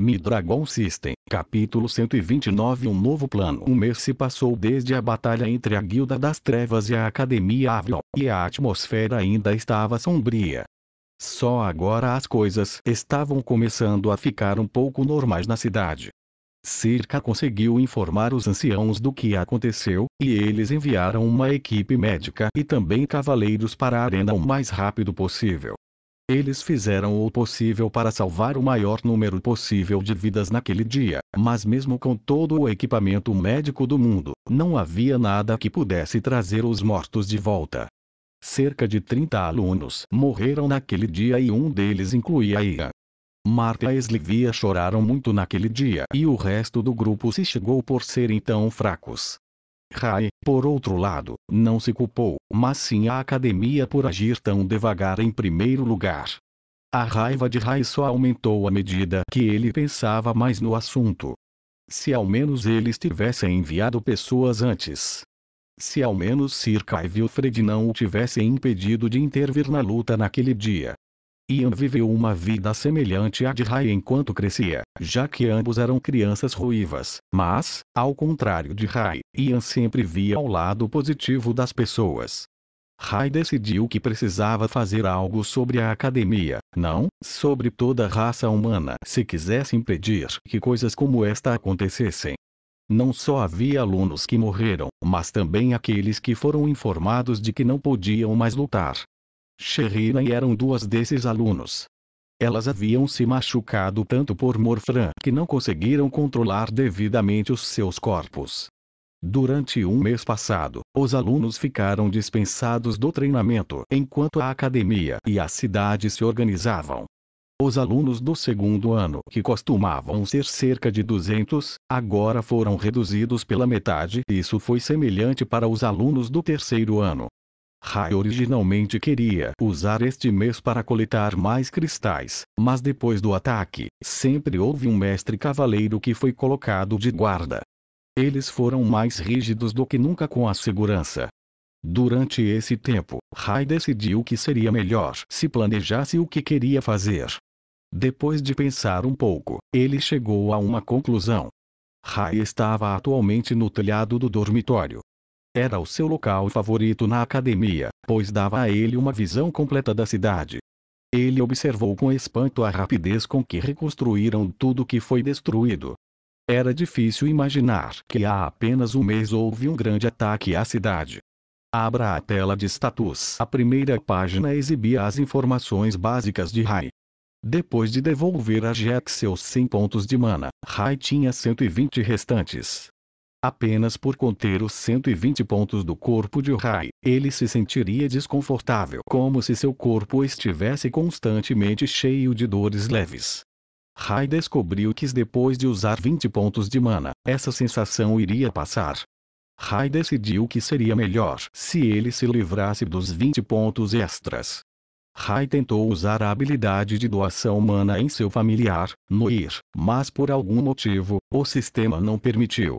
Mi System, capítulo 129 Um novo plano Um mês se passou desde a batalha entre a Guilda das Trevas e a Academia Avril e a atmosfera ainda estava sombria. Só agora as coisas estavam começando a ficar um pouco normais na cidade. Circa conseguiu informar os anciãos do que aconteceu, e eles enviaram uma equipe médica e também cavaleiros para a arena o mais rápido possível. Eles fizeram o possível para salvar o maior número possível de vidas naquele dia, mas mesmo com todo o equipamento médico do mundo, não havia nada que pudesse trazer os mortos de volta. Cerca de 30 alunos morreram naquele dia e um deles incluía Ian. Marta e Slivia choraram muito naquele dia e o resto do grupo se chegou por serem tão fracos. Rai, por outro lado, não se culpou, mas sim a academia por agir tão devagar em primeiro lugar. A raiva de Rai só aumentou à medida que ele pensava mais no assunto. Se ao menos eles tivessem enviado pessoas antes. Se ao menos Sir Kai Wilfred não o tivesse impedido de intervir na luta naquele dia. Ian viveu uma vida semelhante à de Rai enquanto crescia, já que ambos eram crianças ruivas, mas, ao contrário de Rai, Ian sempre via o lado positivo das pessoas. Rai decidiu que precisava fazer algo sobre a academia, não, sobre toda a raça humana, se quisesse impedir que coisas como esta acontecessem. Não só havia alunos que morreram, mas também aqueles que foram informados de que não podiam mais lutar, e eram duas desses alunos. Elas haviam se machucado tanto por Morfran que não conseguiram controlar devidamente os seus corpos. Durante um mês passado, os alunos ficaram dispensados do treinamento enquanto a academia e a cidade se organizavam. Os alunos do segundo ano, que costumavam ser cerca de 200, agora foram reduzidos pela metade. Isso foi semelhante para os alunos do terceiro ano, Rai originalmente queria usar este mês para coletar mais cristais, mas depois do ataque, sempre houve um mestre cavaleiro que foi colocado de guarda. Eles foram mais rígidos do que nunca com a segurança. Durante esse tempo, Rai decidiu que seria melhor se planejasse o que queria fazer. Depois de pensar um pouco, ele chegou a uma conclusão. Rai estava atualmente no telhado do dormitório, era o seu local favorito na academia, pois dava a ele uma visão completa da cidade. Ele observou com espanto a rapidez com que reconstruíram tudo que foi destruído. Era difícil imaginar que há apenas um mês houve um grande ataque à cidade. Abra a tela de status. A primeira página exibia as informações básicas de Rai. Depois de devolver a Jack seus 100 pontos de mana, Rai tinha 120 restantes. Apenas por conter os 120 pontos do corpo de Rai, ele se sentiria desconfortável, como se seu corpo estivesse constantemente cheio de dores leves. Rai descobriu que depois de usar 20 pontos de mana, essa sensação iria passar. Rai decidiu que seria melhor se ele se livrasse dos 20 pontos extras. Rai tentou usar a habilidade de doação humana em seu familiar, Noir, mas por algum motivo, o sistema não permitiu.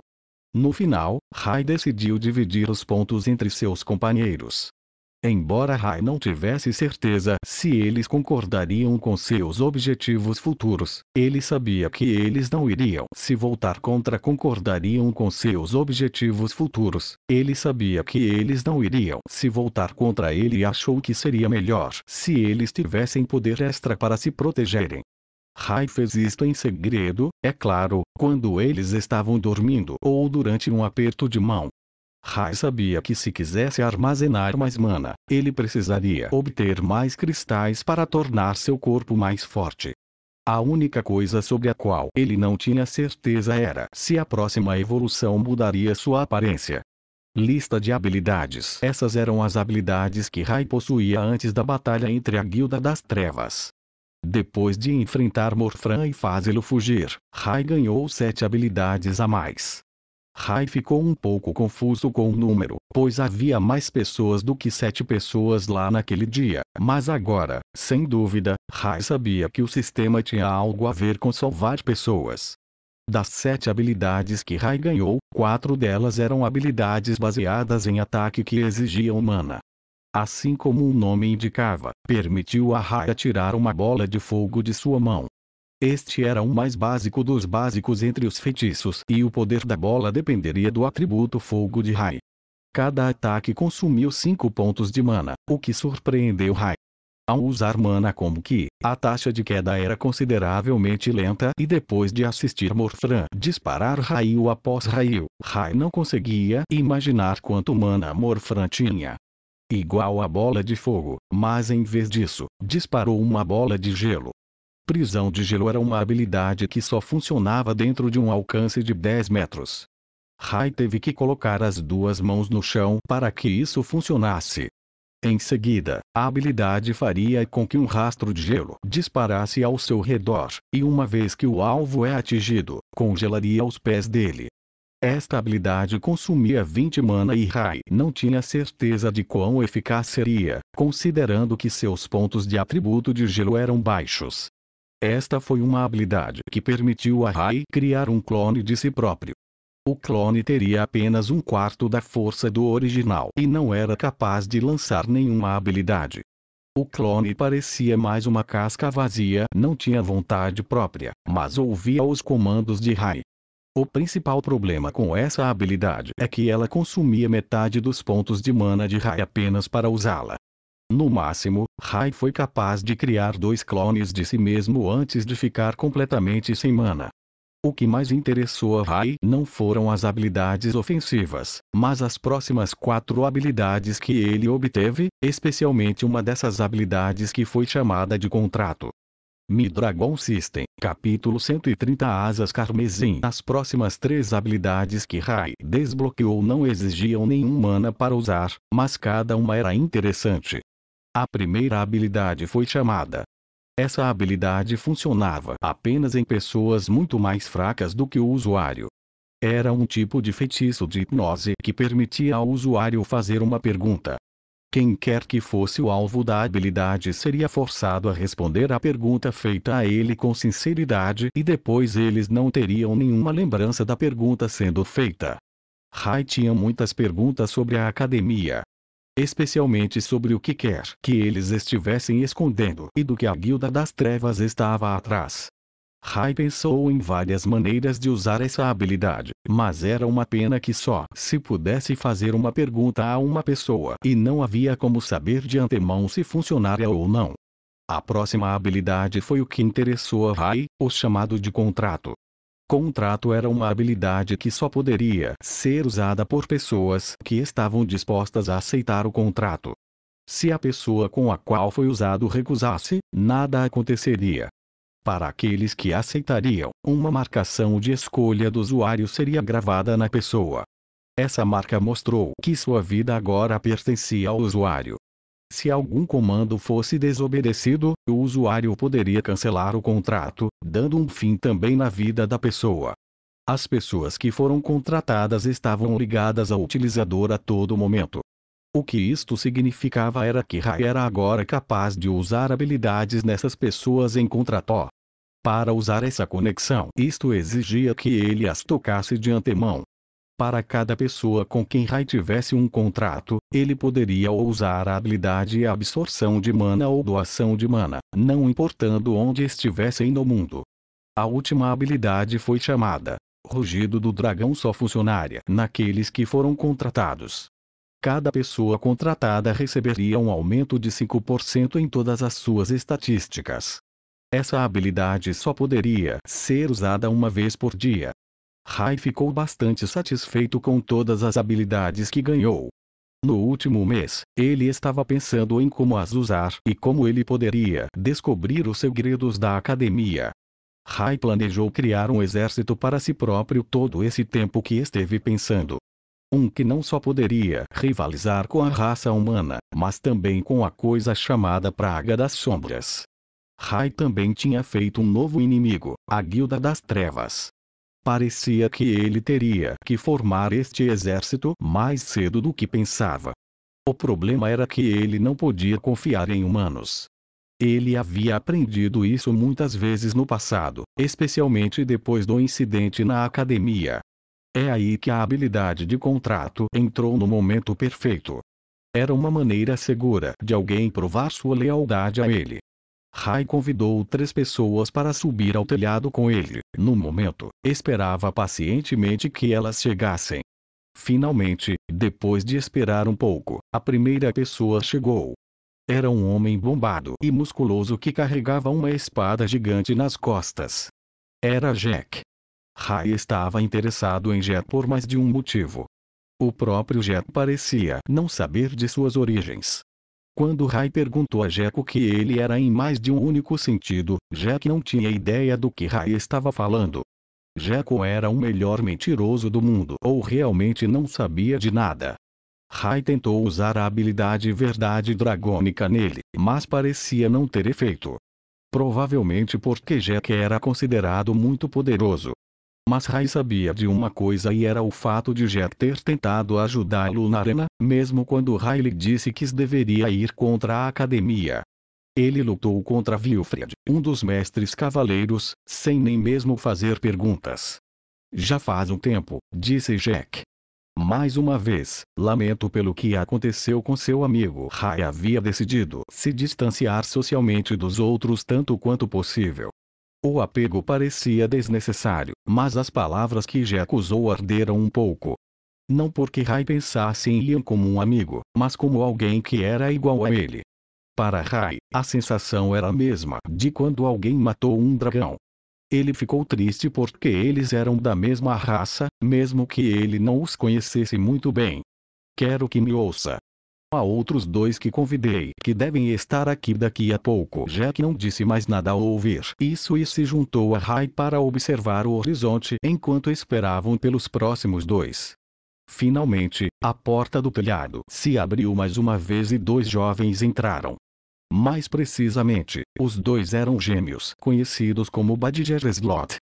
No final, Rai decidiu dividir os pontos entre seus companheiros. Embora Rai não tivesse certeza se eles concordariam com seus objetivos futuros, ele sabia que eles não iriam se voltar contra concordariam com seus objetivos futuros. Ele sabia que eles não iriam se voltar contra ele e achou que seria melhor se eles tivessem poder extra para se protegerem. Rai fez isto em segredo, é claro, quando eles estavam dormindo ou durante um aperto de mão. Rai sabia que se quisesse armazenar mais mana, ele precisaria obter mais cristais para tornar seu corpo mais forte. A única coisa sobre a qual ele não tinha certeza era se a próxima evolução mudaria sua aparência. Lista de habilidades Essas eram as habilidades que Rai possuía antes da batalha entre a Guilda das Trevas depois de enfrentar Morfran e fazê-lo fugir, Rai ganhou sete habilidades a mais. Rai ficou um pouco confuso com o número, pois havia mais pessoas do que sete pessoas lá naquele dia, mas agora, sem dúvida, Rai sabia que o sistema tinha algo a ver com salvar pessoas. Das sete habilidades que Rai ganhou, quatro delas eram habilidades baseadas em ataque que exigiam mana, assim como o nome indicava, permitiu a Raya tirar uma bola de fogo de sua mão. Este era o mais básico dos básicos entre os feitiços e o poder da bola dependeria do atributo fogo de Rai. Cada ataque consumiu 5 pontos de mana, o que surpreendeu Rai. Ao usar mana como que, a taxa de queda era consideravelmente lenta e depois de assistir Morfran disparar raio após raio, Rai não conseguia imaginar quanto mana Morfran tinha igual a bola de fogo, mas em vez disso, disparou uma bola de gelo. Prisão de gelo era uma habilidade que só funcionava dentro de um alcance de 10 metros. Rai teve que colocar as duas mãos no chão para que isso funcionasse. Em seguida, a habilidade faria com que um rastro de gelo disparasse ao seu redor, e uma vez que o alvo é atingido, congelaria os pés dele, esta habilidade consumia 20 mana e Rai não tinha certeza de quão eficaz seria, considerando que seus pontos de atributo de gelo eram baixos. Esta foi uma habilidade que permitiu a Rai criar um clone de si próprio. O clone teria apenas um quarto da força do original e não era capaz de lançar nenhuma habilidade. O clone parecia mais uma casca vazia, não tinha vontade própria, mas ouvia os comandos de Rai o principal problema com essa habilidade é que ela consumia metade dos pontos de mana de Rai apenas para usá-la. No máximo, Rai foi capaz de criar dois clones de si mesmo antes de ficar completamente sem mana. O que mais interessou a Rai não foram as habilidades ofensivas, mas as próximas quatro habilidades que ele obteve, especialmente uma dessas habilidades que foi chamada de contrato. Midragon Dragon System, capítulo 130 Asas Carmesim As próximas três habilidades que Rai desbloqueou não exigiam nenhum mana para usar, mas cada uma era interessante. A primeira habilidade foi chamada. Essa habilidade funcionava apenas em pessoas muito mais fracas do que o usuário. Era um tipo de feitiço de hipnose que permitia ao usuário fazer uma pergunta, quem quer que fosse o alvo da habilidade seria forçado a responder à pergunta feita a ele com sinceridade e depois eles não teriam nenhuma lembrança da pergunta sendo feita. Rai tinha muitas perguntas sobre a academia. Especialmente sobre o que quer que eles estivessem escondendo e do que a Guilda das Trevas estava atrás. Rai pensou em várias maneiras de usar essa habilidade, mas era uma pena que só se pudesse fazer uma pergunta a uma pessoa e não havia como saber de antemão se funcionaria ou não. A próxima habilidade foi o que interessou a Rai, o chamado de contrato. Contrato era uma habilidade que só poderia ser usada por pessoas que estavam dispostas a aceitar o contrato. Se a pessoa com a qual foi usado recusasse, nada aconteceria, para aqueles que aceitariam, uma marcação de escolha do usuário seria gravada na pessoa. Essa marca mostrou que sua vida agora pertencia ao usuário. Se algum comando fosse desobedecido, o usuário poderia cancelar o contrato, dando um fim também na vida da pessoa. As pessoas que foram contratadas estavam ligadas ao utilizador a todo momento. O que isto significava era que Rai era agora capaz de usar habilidades nessas pessoas em contrató. Para usar essa conexão, isto exigia que ele as tocasse de antemão. Para cada pessoa com quem Rai tivesse um contrato, ele poderia usar a habilidade e a absorção de mana ou doação de mana, não importando onde estivessem no mundo. A última habilidade foi chamada Rugido do Dragão só funcionária naqueles que foram contratados. Cada pessoa contratada receberia um aumento de 5% em todas as suas estatísticas. Essa habilidade só poderia ser usada uma vez por dia. Rai ficou bastante satisfeito com todas as habilidades que ganhou. No último mês, ele estava pensando em como as usar e como ele poderia descobrir os segredos da academia. Rai planejou criar um exército para si próprio todo esse tempo que esteve pensando. Um que não só poderia rivalizar com a raça humana, mas também com a coisa chamada Praga das Sombras. Rai também tinha feito um novo inimigo, a Guilda das Trevas. Parecia que ele teria que formar este exército mais cedo do que pensava. O problema era que ele não podia confiar em humanos. Ele havia aprendido isso muitas vezes no passado, especialmente depois do incidente na academia. É aí que a habilidade de contrato entrou no momento perfeito. Era uma maneira segura de alguém provar sua lealdade a ele, Rai convidou três pessoas para subir ao telhado com ele. No momento, esperava pacientemente que elas chegassem. Finalmente, depois de esperar um pouco, a primeira pessoa chegou. Era um homem bombado e musculoso que carregava uma espada gigante nas costas. Era Jack. Rai estava interessado em Jack por mais de um motivo. O próprio Jack parecia não saber de suas origens, quando Rai perguntou a Jeco que ele era em mais de um único sentido, Jack não tinha ideia do que Rai estava falando. Jeco era o melhor mentiroso do mundo ou realmente não sabia de nada. Rai tentou usar a habilidade verdade dragônica nele, mas parecia não ter efeito. Provavelmente porque Jack era considerado muito poderoso. Mas Rai sabia de uma coisa e era o fato de Jack ter tentado ajudá-lo na arena, mesmo quando Rai lhe disse que deveria ir contra a academia. Ele lutou contra Wilfred, um dos mestres cavaleiros, sem nem mesmo fazer perguntas. Já faz um tempo, disse Jack. Mais uma vez, lamento pelo que aconteceu com seu amigo. Rai havia decidido se distanciar socialmente dos outros tanto quanto possível. O apego parecia desnecessário, mas as palavras que já acusou arderam um pouco. Não porque Rai pensasse em Ian como um amigo, mas como alguém que era igual a ele. Para Rai, a sensação era a mesma de quando alguém matou um dragão. Ele ficou triste porque eles eram da mesma raça, mesmo que ele não os conhecesse muito bem. Quero que me ouça, a outros dois que convidei, que devem estar aqui daqui a pouco. Jack não disse mais nada ao ouvir isso e se juntou a Rai para observar o horizonte enquanto esperavam pelos próximos dois. Finalmente, a porta do telhado se abriu mais uma vez e dois jovens entraram. Mais precisamente, os dois eram gêmeos, conhecidos como Badger Slot,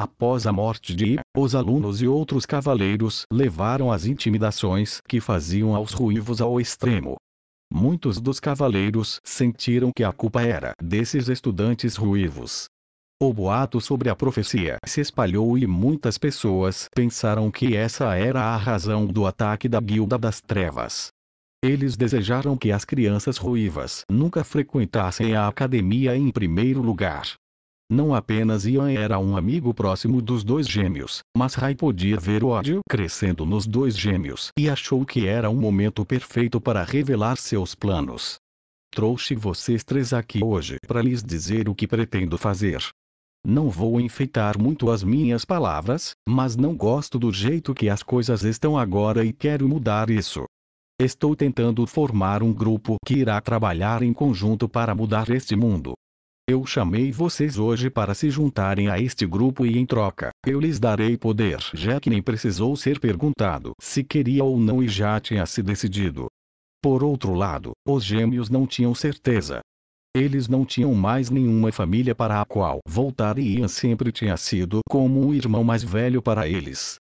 Após a morte de I, os alunos e outros cavaleiros levaram as intimidações que faziam aos ruivos ao extremo. Muitos dos cavaleiros sentiram que a culpa era desses estudantes ruivos. O boato sobre a profecia se espalhou e muitas pessoas pensaram que essa era a razão do ataque da Guilda das Trevas. Eles desejaram que as crianças ruivas nunca frequentassem a academia em primeiro lugar. Não apenas Ian era um amigo próximo dos dois gêmeos, mas Rai podia ver o ódio crescendo nos dois gêmeos e achou que era um momento perfeito para revelar seus planos. Trouxe vocês três aqui hoje para lhes dizer o que pretendo fazer. Não vou enfeitar muito as minhas palavras, mas não gosto do jeito que as coisas estão agora e quero mudar isso. Estou tentando formar um grupo que irá trabalhar em conjunto para mudar este mundo. Eu chamei vocês hoje para se juntarem a este grupo e em troca, eu lhes darei poder. Jack nem precisou ser perguntado se queria ou não e já tinha se decidido. Por outro lado, os gêmeos não tinham certeza. Eles não tinham mais nenhuma família para a qual voltar e Ian sempre tinha sido como um irmão mais velho para eles.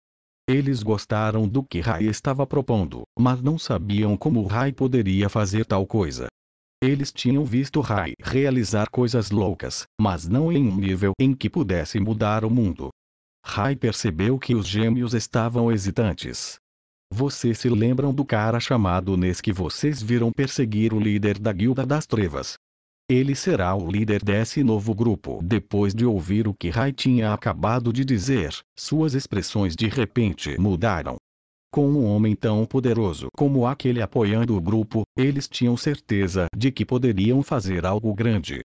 Eles gostaram do que Rai estava propondo, mas não sabiam como Rai poderia fazer tal coisa. Eles tinham visto Rai realizar coisas loucas, mas não em um nível em que pudesse mudar o mundo. Rai percebeu que os gêmeos estavam hesitantes. Vocês se lembram do cara chamado Nes que vocês viram perseguir o líder da Guilda das Trevas? Ele será o líder desse novo grupo. Depois de ouvir o que Rai tinha acabado de dizer, suas expressões de repente mudaram. Com um homem tão poderoso como aquele apoiando o grupo, eles tinham certeza de que poderiam fazer algo grande.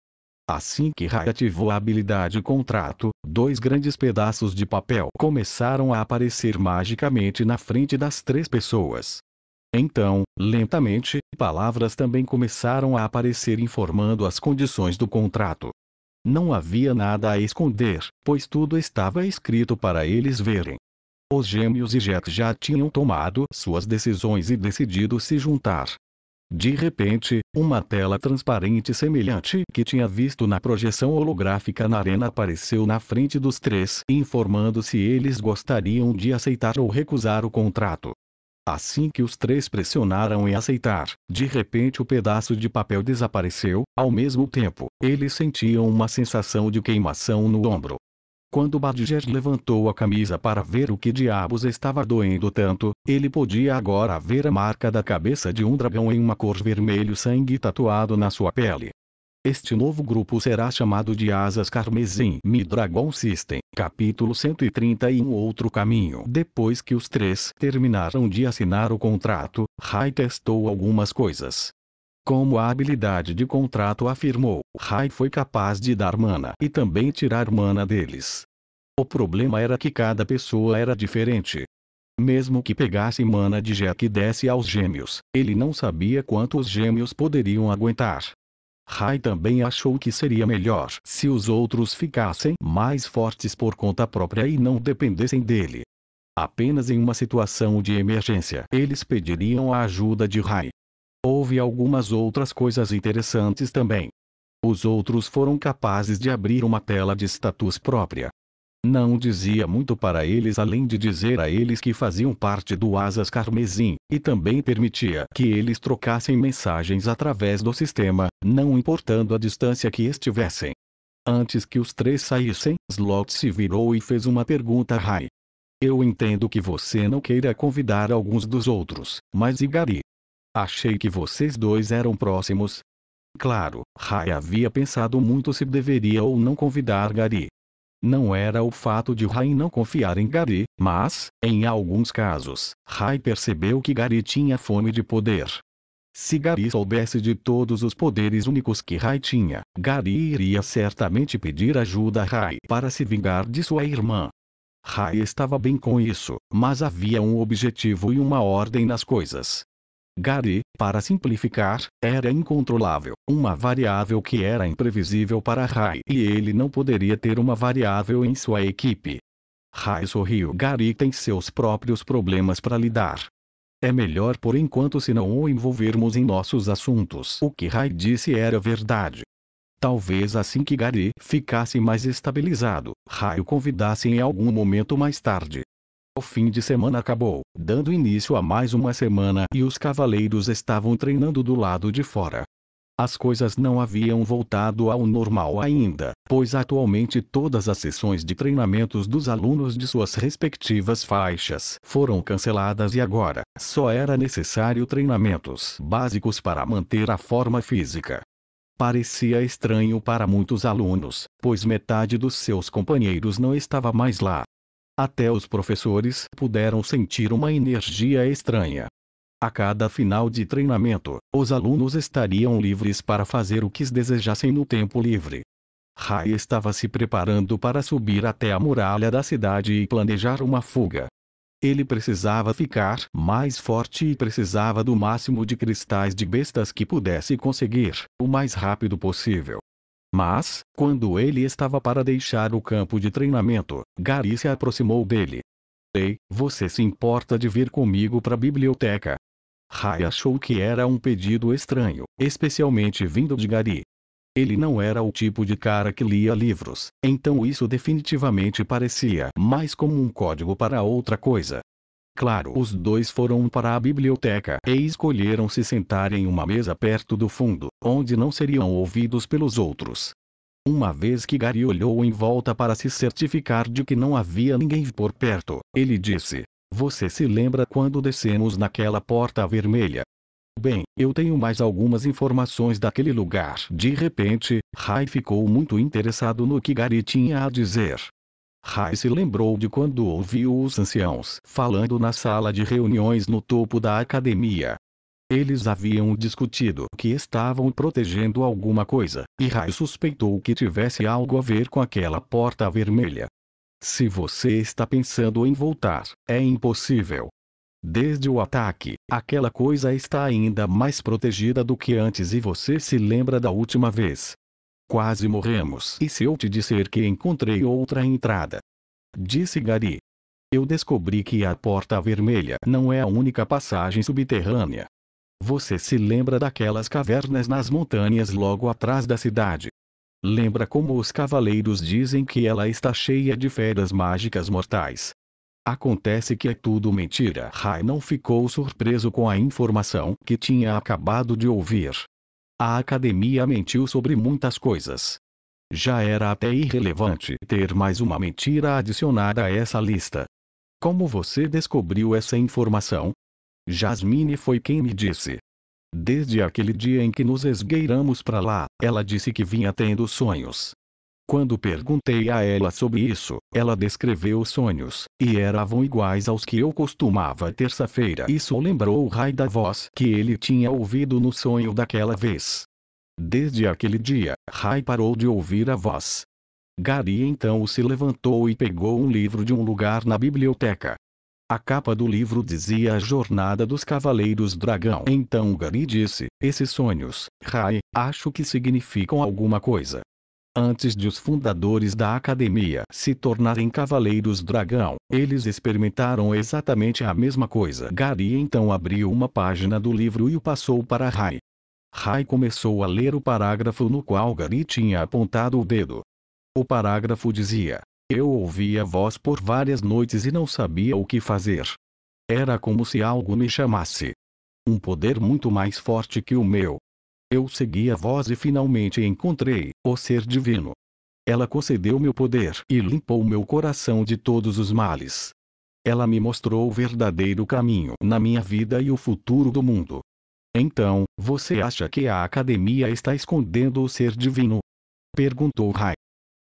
Assim que Rai ativou a habilidade Contrato, dois grandes pedaços de papel começaram a aparecer magicamente na frente das três pessoas. Então, lentamente, palavras também começaram a aparecer informando as condições do contrato. Não havia nada a esconder, pois tudo estava escrito para eles verem. Os gêmeos e Jet já tinham tomado suas decisões e decidido se juntar. De repente, uma tela transparente semelhante que tinha visto na projeção holográfica na arena apareceu na frente dos três, informando se eles gostariam de aceitar ou recusar o contrato. Assim que os três pressionaram em aceitar, de repente o pedaço de papel desapareceu, ao mesmo tempo, eles sentiam uma sensação de queimação no ombro. Quando Badger levantou a camisa para ver o que diabos estava doendo tanto, ele podia agora ver a marca da cabeça de um dragão em uma cor vermelho sangue tatuado na sua pele. Este novo grupo será chamado de Asas Carmesim Mi Dragon System, capítulo 131 Outro caminho. Depois que os três terminaram de assinar o contrato, Rai testou algumas coisas. Como a habilidade de contrato afirmou, Rai foi capaz de dar mana e também tirar mana deles. O problema era que cada pessoa era diferente. Mesmo que pegasse mana de Jack e desse aos gêmeos, ele não sabia quanto os gêmeos poderiam aguentar. Rai também achou que seria melhor se os outros ficassem mais fortes por conta própria e não dependessem dele. Apenas em uma situação de emergência eles pediriam a ajuda de Rai. Houve algumas outras coisas interessantes também. Os outros foram capazes de abrir uma tela de status própria. Não dizia muito para eles além de dizer a eles que faziam parte do Asas Carmesim, e também permitia que eles trocassem mensagens através do sistema, não importando a distância que estivessem. Antes que os três saíssem, Slot se virou e fez uma pergunta a Rai. Eu entendo que você não queira convidar alguns dos outros, mas Igari, Achei que vocês dois eram próximos. Claro, Rai havia pensado muito se deveria ou não convidar Gary. Não era o fato de Rai não confiar em Gary, mas, em alguns casos, Rai percebeu que Gary tinha fome de poder. Se Gary soubesse de todos os poderes únicos que Rai tinha, Gary iria certamente pedir ajuda a Rai para se vingar de sua irmã. Rai estava bem com isso, mas havia um objetivo e uma ordem nas coisas, Gary, para simplificar, era incontrolável, uma variável que era imprevisível para Rai e ele não poderia ter uma variável em sua equipe. Rai sorriu. Gary tem seus próprios problemas para lidar. É melhor por enquanto se não o envolvermos em nossos assuntos. O que Rai disse era verdade. Talvez assim que Gary ficasse mais estabilizado, Rai o convidasse em algum momento mais tarde. O fim de semana acabou, dando início a mais uma semana e os cavaleiros estavam treinando do lado de fora. As coisas não haviam voltado ao normal ainda, pois atualmente todas as sessões de treinamentos dos alunos de suas respectivas faixas foram canceladas e agora, só era necessário treinamentos básicos para manter a forma física. Parecia estranho para muitos alunos, pois metade dos seus companheiros não estava mais lá, até os professores puderam sentir uma energia estranha. A cada final de treinamento, os alunos estariam livres para fazer o que desejassem no tempo livre. Rai estava se preparando para subir até a muralha da cidade e planejar uma fuga. Ele precisava ficar mais forte e precisava do máximo de cristais de bestas que pudesse conseguir, o mais rápido possível. Mas, quando ele estava para deixar o campo de treinamento, Gary se aproximou dele. Ei, você se importa de vir comigo para a biblioteca? Rai achou que era um pedido estranho, especialmente vindo de Gary. Ele não era o tipo de cara que lia livros, então isso definitivamente parecia mais como um código para outra coisa. Claro, os dois foram para a biblioteca e escolheram se sentar em uma mesa perto do fundo, onde não seriam ouvidos pelos outros. Uma vez que Gary olhou em volta para se certificar de que não havia ninguém por perto, ele disse: Você se lembra quando descemos naquela porta vermelha? Bem, eu tenho mais algumas informações daquele lugar. De repente, Rai ficou muito interessado no que Gary tinha a dizer. Rai se lembrou de quando ouviu os anciãos falando na sala de reuniões no topo da academia. Eles haviam discutido que estavam protegendo alguma coisa, e Rai suspeitou que tivesse algo a ver com aquela porta vermelha. Se você está pensando em voltar, é impossível. Desde o ataque, aquela coisa está ainda mais protegida do que antes e você se lembra da última vez, Quase morremos. E se eu te disser que encontrei outra entrada? Disse Gary. Eu descobri que a porta vermelha não é a única passagem subterrânea. Você se lembra daquelas cavernas nas montanhas logo atrás da cidade? Lembra como os cavaleiros dizem que ela está cheia de feras mágicas mortais? Acontece que é tudo mentira. Rai não ficou surpreso com a informação que tinha acabado de ouvir. A academia mentiu sobre muitas coisas. Já era até irrelevante ter mais uma mentira adicionada a essa lista. Como você descobriu essa informação? Jasmine foi quem me disse. Desde aquele dia em que nos esgueiramos para lá, ela disse que vinha tendo sonhos. Quando perguntei a ela sobre isso, ela descreveu os sonhos, e eravam iguais aos que eu costumava terça-feira. Isso lembrou o raio da voz que ele tinha ouvido no sonho daquela vez. Desde aquele dia, Rai parou de ouvir a voz. Gary então se levantou e pegou um livro de um lugar na biblioteca. A capa do livro dizia A Jornada dos Cavaleiros Dragão. Então Gary disse: Esses sonhos, Rai, acho que significam alguma coisa. Antes de os fundadores da academia se tornarem Cavaleiros Dragão, eles experimentaram exatamente a mesma coisa. Gary então abriu uma página do livro e o passou para Rai. Rai começou a ler o parágrafo no qual Gary tinha apontado o dedo. O parágrafo dizia: Eu ouvi a voz por várias noites e não sabia o que fazer. Era como se algo me chamasse. Um poder muito mais forte que o meu, eu segui a voz e finalmente encontrei o ser divino. Ela concedeu meu poder e limpou meu coração de todos os males. Ela me mostrou o verdadeiro caminho na minha vida e o futuro do mundo. Então, você acha que a academia está escondendo o ser divino? Perguntou Rai.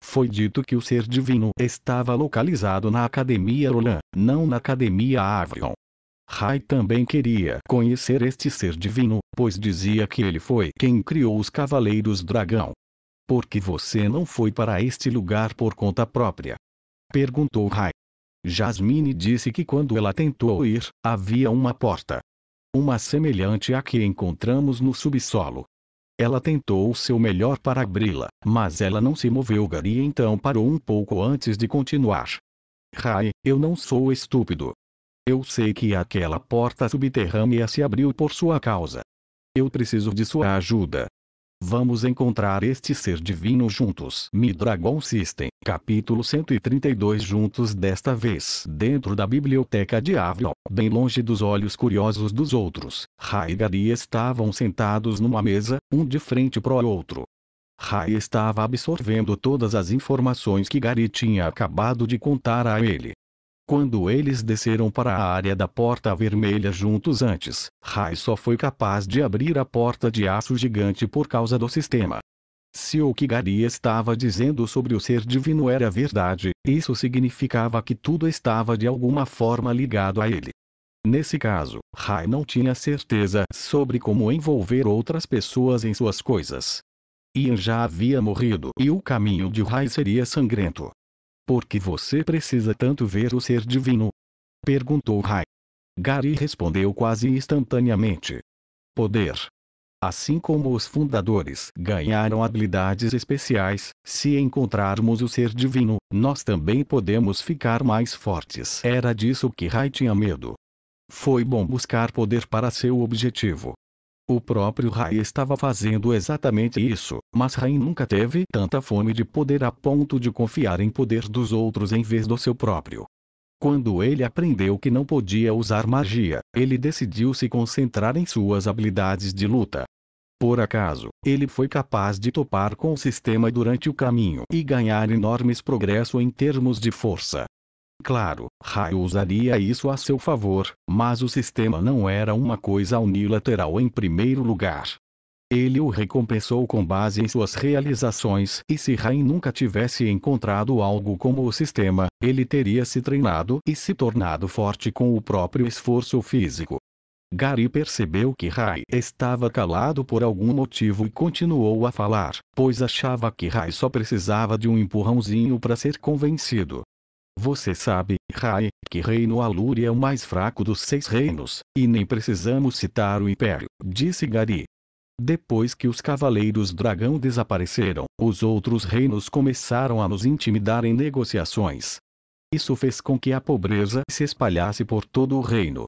Foi dito que o ser divino estava localizado na Academia Roland, não na Academia Avion. Rai também queria conhecer este ser divino, pois dizia que ele foi quem criou os Cavaleiros Dragão. Por que você não foi para este lugar por conta própria? Perguntou Rai. Jasmine disse que quando ela tentou ir, havia uma porta. Uma semelhante à que encontramos no subsolo. Ela tentou o seu melhor para abri-la, mas ela não se moveu Gary então parou um pouco antes de continuar. Rai, eu não sou estúpido. Eu sei que aquela porta subterrânea se abriu por sua causa. Eu preciso de sua ajuda. Vamos encontrar este ser divino juntos. Mi Dragon System, capítulo 132 juntos desta vez, dentro da biblioteca de Avion, bem longe dos olhos curiosos dos outros. e Gari estavam sentados numa mesa, um de frente para o outro. Rai estava absorvendo todas as informações que Gari tinha acabado de contar a ele. Quando eles desceram para a área da porta vermelha juntos antes, Rai só foi capaz de abrir a porta de aço gigante por causa do sistema. Se o que Gary estava dizendo sobre o ser divino era verdade, isso significava que tudo estava de alguma forma ligado a ele. Nesse caso, Rai não tinha certeza sobre como envolver outras pessoas em suas coisas. Ian já havia morrido e o caminho de Rai seria sangrento. Por que você precisa tanto ver o ser divino? Perguntou Rai. Gary respondeu quase instantaneamente. Poder. Assim como os fundadores ganharam habilidades especiais, se encontrarmos o ser divino, nós também podemos ficar mais fortes. Era disso que Rai tinha medo. Foi bom buscar poder para seu objetivo. O próprio Rai estava fazendo exatamente isso, mas Rai nunca teve tanta fome de poder a ponto de confiar em poder dos outros em vez do seu próprio. Quando ele aprendeu que não podia usar magia, ele decidiu se concentrar em suas habilidades de luta. Por acaso, ele foi capaz de topar com o sistema durante o caminho e ganhar enormes progresso em termos de força, Claro, Rai usaria isso a seu favor, mas o sistema não era uma coisa unilateral em primeiro lugar. Ele o recompensou com base em suas realizações, e se Rai nunca tivesse encontrado algo como o sistema, ele teria se treinado e se tornado forte com o próprio esforço físico. Gary percebeu que Rai estava calado por algum motivo e continuou a falar, pois achava que Rai só precisava de um empurrãozinho para ser convencido. Você sabe, Rai, que reino Alur é o mais fraco dos seis reinos, e nem precisamos citar o Império, disse Gari. Depois que os Cavaleiros Dragão desapareceram, os outros reinos começaram a nos intimidar em negociações. Isso fez com que a pobreza se espalhasse por todo o reino,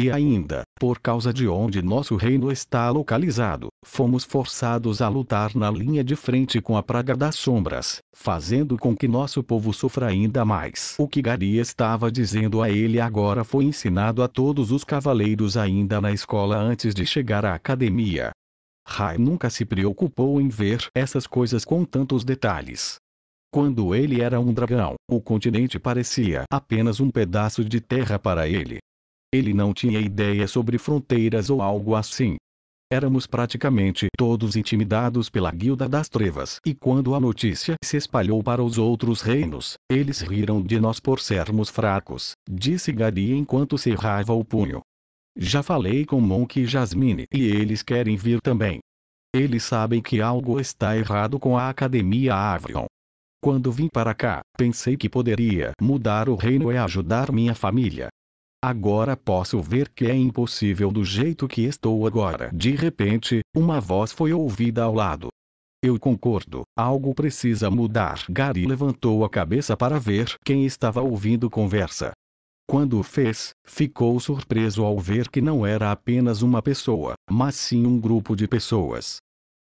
e ainda, por causa de onde nosso reino está localizado, fomos forçados a lutar na linha de frente com a praga das sombras, fazendo com que nosso povo sofra ainda mais. O que Gari estava dizendo a ele agora foi ensinado a todos os cavaleiros ainda na escola antes de chegar à academia. Rai nunca se preocupou em ver essas coisas com tantos detalhes. Quando ele era um dragão, o continente parecia apenas um pedaço de terra para ele. Ele não tinha ideia sobre fronteiras ou algo assim. Éramos praticamente todos intimidados pela Guilda das Trevas, e quando a notícia se espalhou para os outros reinos, eles riram de nós por sermos fracos, disse Gary enquanto cerrava o punho. Já falei com Monk e Jasmine e eles querem vir também. Eles sabem que algo está errado com a Academia Avion. Quando vim para cá, pensei que poderia mudar o reino e ajudar minha família, Agora posso ver que é impossível do jeito que estou agora. De repente, uma voz foi ouvida ao lado. Eu concordo, algo precisa mudar. Gary levantou a cabeça para ver quem estava ouvindo conversa. Quando o fez, ficou surpreso ao ver que não era apenas uma pessoa, mas sim um grupo de pessoas.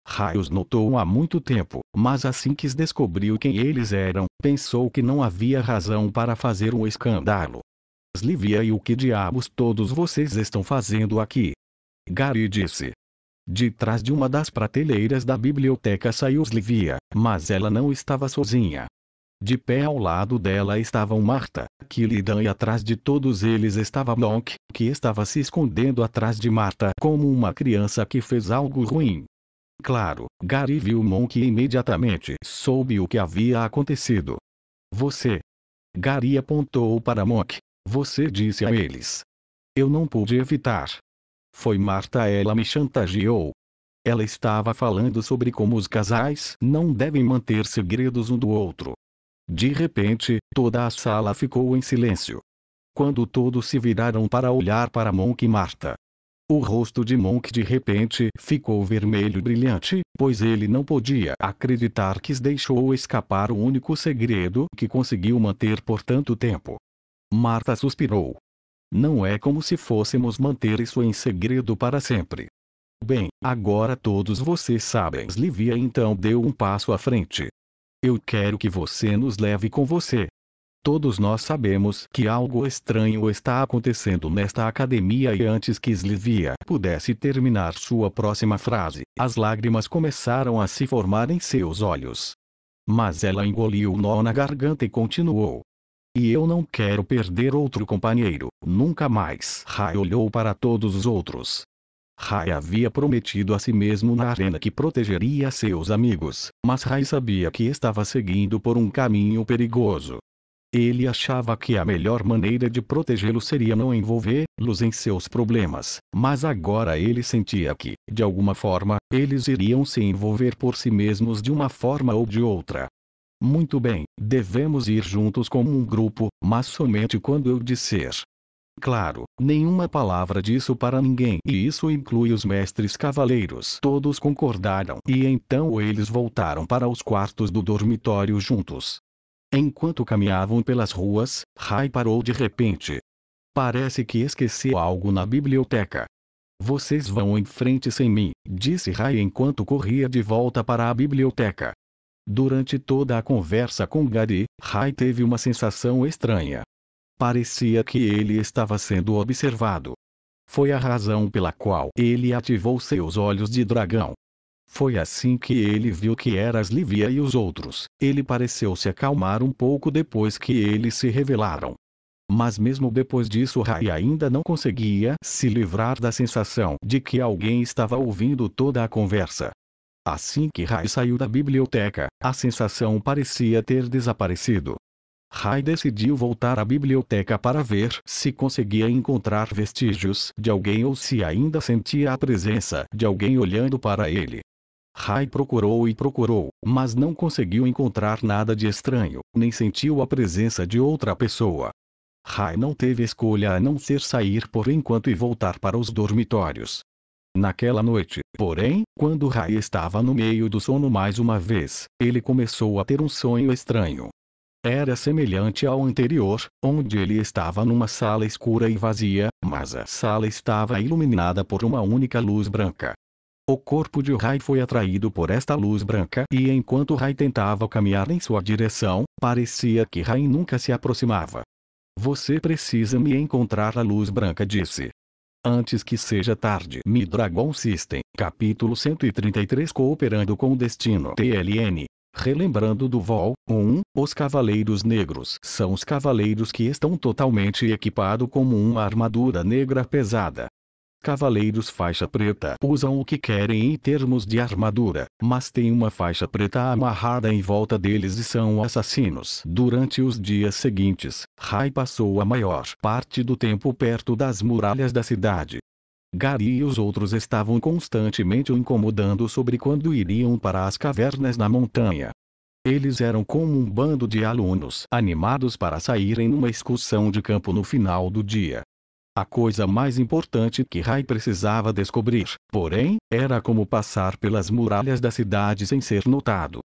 Raios notou há muito tempo, mas assim que descobriu quem eles eram, pensou que não havia razão para fazer um escândalo. Slivia e o que diabos todos vocês estão fazendo aqui? Gary disse. De trás de uma das prateleiras da biblioteca saiu Slivia, mas ela não estava sozinha. De pé ao lado dela estavam Marta, Kilidan e atrás de todos eles estava Monk, que estava se escondendo atrás de Marta como uma criança que fez algo ruim. Claro, Gary viu Monk e imediatamente soube o que havia acontecido. Você. Gary apontou para Monk, você disse a eles. Eu não pude evitar. Foi Marta, ela me chantageou. Ela estava falando sobre como os casais não devem manter segredos um do outro. De repente, toda a sala ficou em silêncio. Quando todos se viraram para olhar para Monk e Marta. O rosto de Monk de repente ficou vermelho brilhante, pois ele não podia acreditar que deixou escapar o único segredo que conseguiu manter por tanto tempo. Marta suspirou. Não é como se fôssemos manter isso em segredo para sempre. Bem, agora todos vocês sabem. Livia então deu um passo à frente. Eu quero que você nos leve com você. Todos nós sabemos que algo estranho está acontecendo nesta academia e antes que Slivia pudesse terminar sua próxima frase, as lágrimas começaram a se formar em seus olhos. Mas ela engoliu o nó na garganta e continuou. E eu não quero perder outro companheiro, nunca mais. Rai olhou para todos os outros. Rai havia prometido a si mesmo na arena que protegeria seus amigos, mas Rai sabia que estava seguindo por um caminho perigoso. Ele achava que a melhor maneira de protegê-lo seria não envolvê-los em seus problemas, mas agora ele sentia que, de alguma forma, eles iriam se envolver por si mesmos de uma forma ou de outra, muito bem, devemos ir juntos como um grupo, mas somente quando eu disser. Claro, nenhuma palavra disso para ninguém, e isso inclui os mestres cavaleiros. Todos concordaram, e então eles voltaram para os quartos do dormitório juntos. Enquanto caminhavam pelas ruas, Rai parou de repente. Parece que esqueceu algo na biblioteca. Vocês vão em frente sem mim, disse Rai enquanto corria de volta para a biblioteca. Durante toda a conversa com Gary, Ray teve uma sensação estranha. Parecia que ele estava sendo observado. Foi a razão pela qual ele ativou seus olhos de dragão. Foi assim que ele viu que eras Livia e os outros. Ele pareceu se acalmar um pouco depois que eles se revelaram. Mas mesmo depois disso Rai ainda não conseguia se livrar da sensação de que alguém estava ouvindo toda a conversa. Assim que Rai saiu da biblioteca, a sensação parecia ter desaparecido. Rai decidiu voltar à biblioteca para ver se conseguia encontrar vestígios de alguém ou se ainda sentia a presença de alguém olhando para ele. Rai procurou e procurou, mas não conseguiu encontrar nada de estranho, nem sentiu a presença de outra pessoa. Rai não teve escolha a não ser sair por enquanto e voltar para os dormitórios. Naquela noite, porém, quando Rai estava no meio do sono mais uma vez, ele começou a ter um sonho estranho. Era semelhante ao anterior, onde ele estava numa sala escura e vazia, mas a sala estava iluminada por uma única luz branca. O corpo de Rai foi atraído por esta luz branca e enquanto Rai tentava caminhar em sua direção, parecia que Rai nunca se aproximava. Você precisa me encontrar a luz branca disse antes que seja tarde. Midragon System, capítulo 133 Cooperando com o Destino TLN. Relembrando do Vol 1, os Cavaleiros Negros são os cavaleiros que estão totalmente equipados como uma armadura negra pesada, Cavaleiros faixa preta usam o que querem em termos de armadura, mas têm uma faixa preta amarrada em volta deles e são assassinos. Durante os dias seguintes, Rai passou a maior parte do tempo perto das muralhas da cidade. Gary e os outros estavam constantemente o incomodando sobre quando iriam para as cavernas na montanha. Eles eram como um bando de alunos animados para saírem numa excursão de campo no final do dia. A coisa mais importante que Rai precisava descobrir, porém, era como passar pelas muralhas da cidade sem ser notado.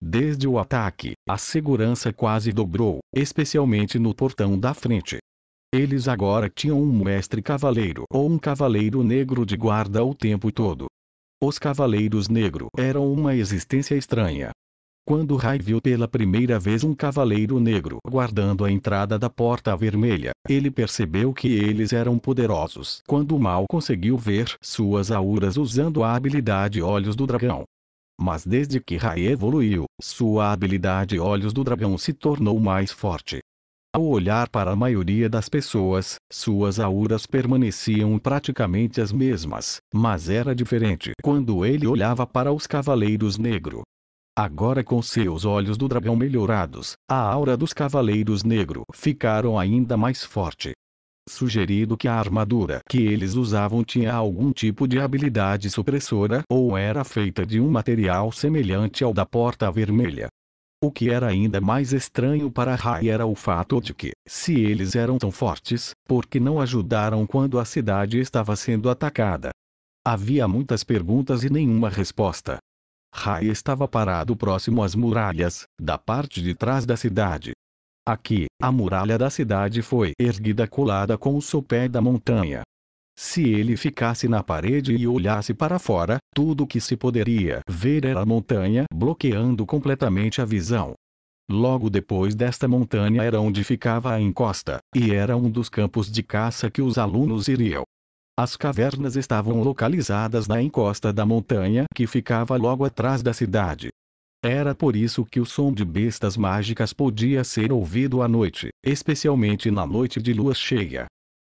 Desde o ataque, a segurança quase dobrou, especialmente no portão da frente. Eles agora tinham um mestre cavaleiro ou um cavaleiro negro de guarda o tempo todo. Os cavaleiros negro eram uma existência estranha, quando Rai viu pela primeira vez um cavaleiro negro guardando a entrada da porta vermelha, ele percebeu que eles eram poderosos. Quando Mal conseguiu ver suas auras usando a habilidade Olhos do Dragão. Mas desde que Rai evoluiu, sua habilidade Olhos do Dragão se tornou mais forte. Ao olhar para a maioria das pessoas, suas auras permaneciam praticamente as mesmas, mas era diferente quando ele olhava para os Cavaleiros Negro. Agora com seus olhos do dragão melhorados, a aura dos cavaleiros negro ficaram ainda mais forte. Sugerido que a armadura que eles usavam tinha algum tipo de habilidade supressora ou era feita de um material semelhante ao da porta vermelha. O que era ainda mais estranho para Rai era o fato de que, se eles eram tão fortes, por que não ajudaram quando a cidade estava sendo atacada? Havia muitas perguntas e nenhuma resposta. Rai estava parado próximo às muralhas, da parte de trás da cidade. Aqui, a muralha da cidade foi erguida colada com o sopé da montanha. Se ele ficasse na parede e olhasse para fora, tudo o que se poderia ver era a montanha bloqueando completamente a visão. Logo depois desta montanha era onde ficava a encosta, e era um dos campos de caça que os alunos iriam as cavernas estavam localizadas na encosta da montanha que ficava logo atrás da cidade. Era por isso que o som de bestas mágicas podia ser ouvido à noite, especialmente na noite de lua cheia.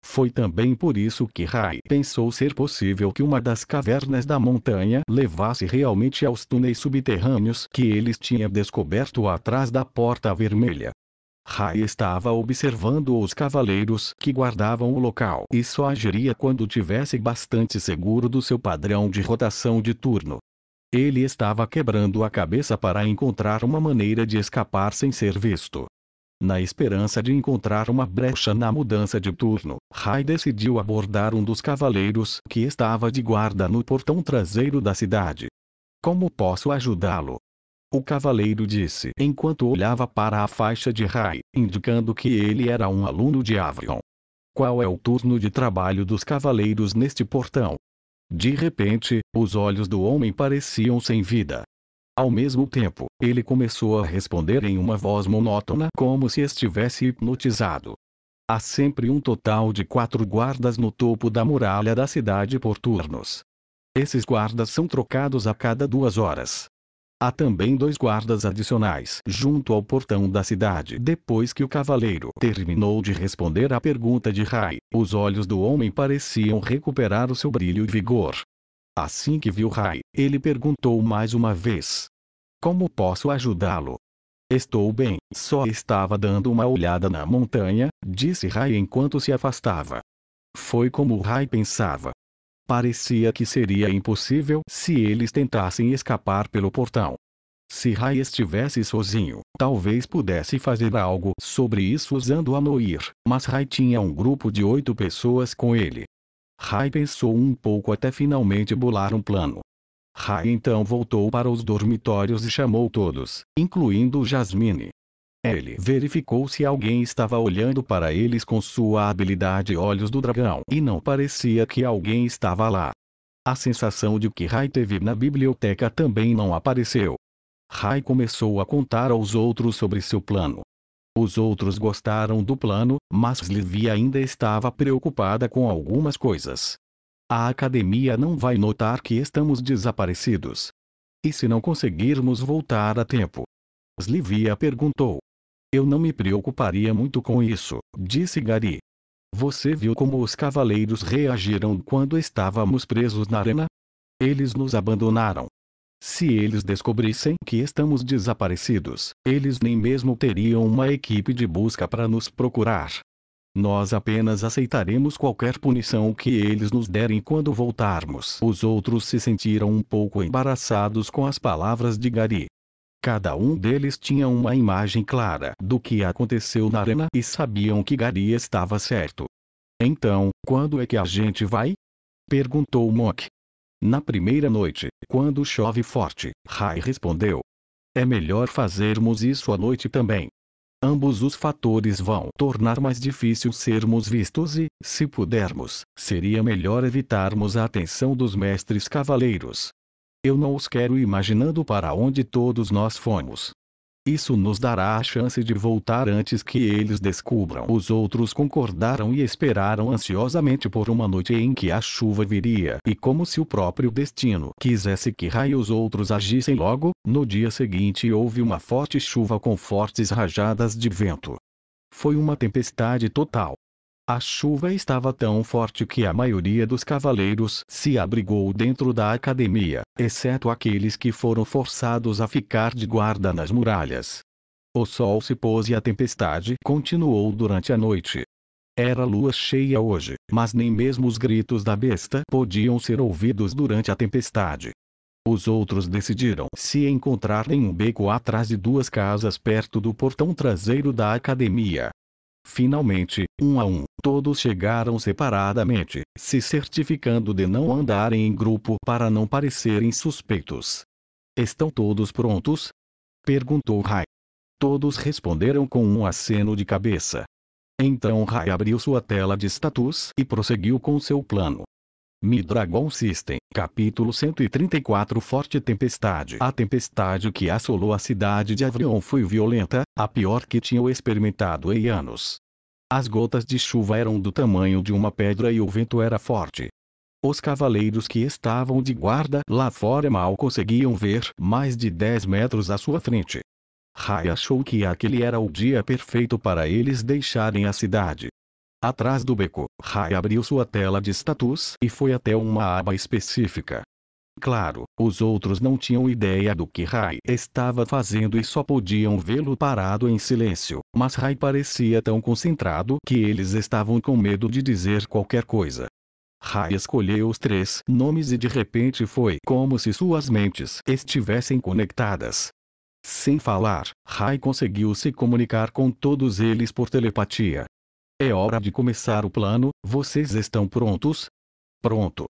Foi também por isso que Rai pensou ser possível que uma das cavernas da montanha levasse realmente aos túneis subterrâneos que eles tinham descoberto atrás da Porta Vermelha. Rai estava observando os cavaleiros que guardavam o local e só agiria quando tivesse bastante seguro do seu padrão de rotação de turno. Ele estava quebrando a cabeça para encontrar uma maneira de escapar sem ser visto. Na esperança de encontrar uma brecha na mudança de turno, Rai decidiu abordar um dos cavaleiros que estava de guarda no portão traseiro da cidade. Como posso ajudá-lo? O cavaleiro disse enquanto olhava para a faixa de Rai, indicando que ele era um aluno de Avion. Qual é o turno de trabalho dos cavaleiros neste portão? De repente, os olhos do homem pareciam sem vida. Ao mesmo tempo, ele começou a responder em uma voz monótona como se estivesse hipnotizado. Há sempre um total de quatro guardas no topo da muralha da cidade por turnos. Esses guardas são trocados a cada duas horas. Há também dois guardas adicionais junto ao portão da cidade. Depois que o cavaleiro terminou de responder à pergunta de Rai, os olhos do homem pareciam recuperar o seu brilho e vigor. Assim que viu Rai, ele perguntou mais uma vez: Como posso ajudá-lo? Estou bem, só estava dando uma olhada na montanha, disse Rai enquanto se afastava. Foi como Rai pensava, Parecia que seria impossível se eles tentassem escapar pelo portão. Se Rai estivesse sozinho, talvez pudesse fazer algo sobre isso usando a Noir, mas Rai tinha um grupo de oito pessoas com ele. Rai pensou um pouco até finalmente bolar um plano. Rai então voltou para os dormitórios e chamou todos, incluindo Jasmine. Ele verificou se alguém estava olhando para eles com sua habilidade Olhos do Dragão e não parecia que alguém estava lá. A sensação de que Rai teve na biblioteca também não apareceu. Rai começou a contar aos outros sobre seu plano. Os outros gostaram do plano, mas Livy ainda estava preocupada com algumas coisas. A academia não vai notar que estamos desaparecidos. E se não conseguirmos voltar a tempo? Slivia perguntou. Eu não me preocuparia muito com isso, disse Gary. Você viu como os cavaleiros reagiram quando estávamos presos na arena? Eles nos abandonaram. Se eles descobrissem que estamos desaparecidos, eles nem mesmo teriam uma equipe de busca para nos procurar. Nós apenas aceitaremos qualquer punição que eles nos derem quando voltarmos. Os outros se sentiram um pouco embaraçados com as palavras de Gary, Cada um deles tinha uma imagem clara do que aconteceu na arena e sabiam que Gary estava certo. Então, quando é que a gente vai? Perguntou Mok. Na primeira noite, quando chove forte, Rai respondeu. É melhor fazermos isso à noite também. Ambos os fatores vão tornar mais difícil sermos vistos e, se pudermos, seria melhor evitarmos a atenção dos mestres cavaleiros. Eu não os quero imaginando para onde todos nós fomos. Isso nos dará a chance de voltar antes que eles descubram. Os outros concordaram e esperaram ansiosamente por uma noite em que a chuva viria. E como se o próprio destino quisesse que Ra e os outros agissem logo, no dia seguinte houve uma forte chuva com fortes rajadas de vento. Foi uma tempestade total. A chuva estava tão forte que a maioria dos cavaleiros se abrigou dentro da academia, exceto aqueles que foram forçados a ficar de guarda nas muralhas. O sol se pôs e a tempestade continuou durante a noite. Era lua cheia hoje, mas nem mesmo os gritos da besta podiam ser ouvidos durante a tempestade. Os outros decidiram se encontrar em um beco atrás de duas casas perto do portão traseiro da academia. Finalmente, um a um, todos chegaram separadamente, se certificando de não andarem em grupo para não parecerem suspeitos. Estão todos prontos? perguntou Rai. Todos responderam com um aceno de cabeça. Então Rai abriu sua tela de status e prosseguiu com seu plano. Mi Dragon System, capítulo 134 Forte Tempestade A tempestade que assolou a cidade de Avrion foi violenta, a pior que tinham experimentado em anos. As gotas de chuva eram do tamanho de uma pedra e o vento era forte. Os cavaleiros que estavam de guarda lá fora mal conseguiam ver mais de 10 metros à sua frente. Rai achou que aquele era o dia perfeito para eles deixarem a cidade. Atrás do beco, Rai abriu sua tela de status e foi até uma aba específica. Claro, os outros não tinham ideia do que Rai estava fazendo e só podiam vê-lo parado em silêncio, mas Rai parecia tão concentrado que eles estavam com medo de dizer qualquer coisa. Rai escolheu os três nomes e de repente foi como se suas mentes estivessem conectadas. Sem falar, Rai conseguiu se comunicar com todos eles por telepatia. É hora de começar o plano, vocês estão prontos? Pronto.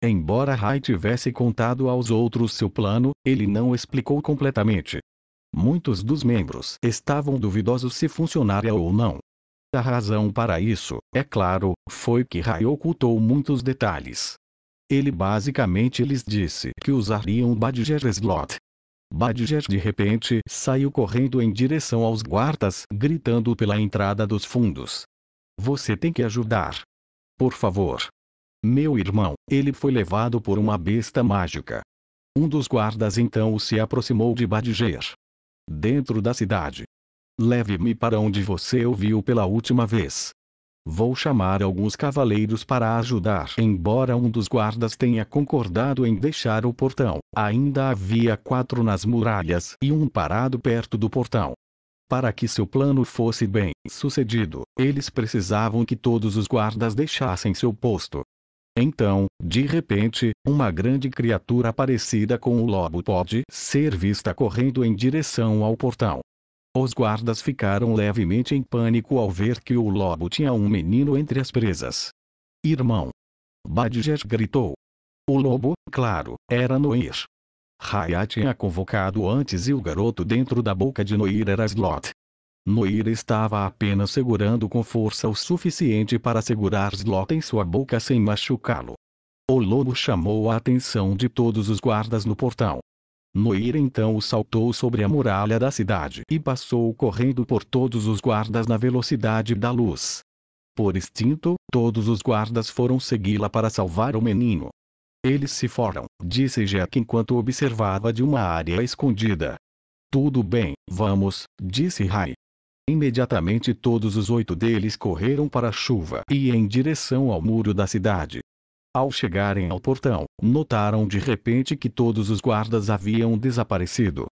Embora Rai tivesse contado aos outros seu plano, ele não explicou completamente. Muitos dos membros estavam duvidosos se funcionaria ou não. A razão para isso, é claro, foi que Rai ocultou muitos detalhes. Ele basicamente lhes disse que usariam Badger Slot. Badger de repente saiu correndo em direção aos guardas, gritando pela entrada dos fundos. Você tem que ajudar. Por favor. Meu irmão, ele foi levado por uma besta mágica. Um dos guardas então se aproximou de Badger. Dentro da cidade. Leve-me para onde você o viu pela última vez. Vou chamar alguns cavaleiros para ajudar. Embora um dos guardas tenha concordado em deixar o portão, ainda havia quatro nas muralhas e um parado perto do portão. Para que seu plano fosse bem sucedido, eles precisavam que todos os guardas deixassem seu posto. Então, de repente, uma grande criatura parecida com o lobo pode ser vista correndo em direção ao portão. Os guardas ficaram levemente em pânico ao ver que o lobo tinha um menino entre as presas. Irmão! Badger gritou. O lobo, claro, era Noir. Raya tinha convocado antes e o garoto dentro da boca de Noir era Slot. Noir estava apenas segurando com força o suficiente para segurar Slot em sua boca sem machucá-lo. O lobo chamou a atenção de todos os guardas no portão. Noir então saltou sobre a muralha da cidade e passou correndo por todos os guardas na velocidade da luz. Por instinto, todos os guardas foram segui-la para salvar o menino. Eles se foram, disse Jack enquanto observava de uma área escondida. Tudo bem, vamos, disse Rai. Imediatamente todos os oito deles correram para a chuva e em direção ao muro da cidade. Ao chegarem ao portão, notaram de repente que todos os guardas haviam desaparecido.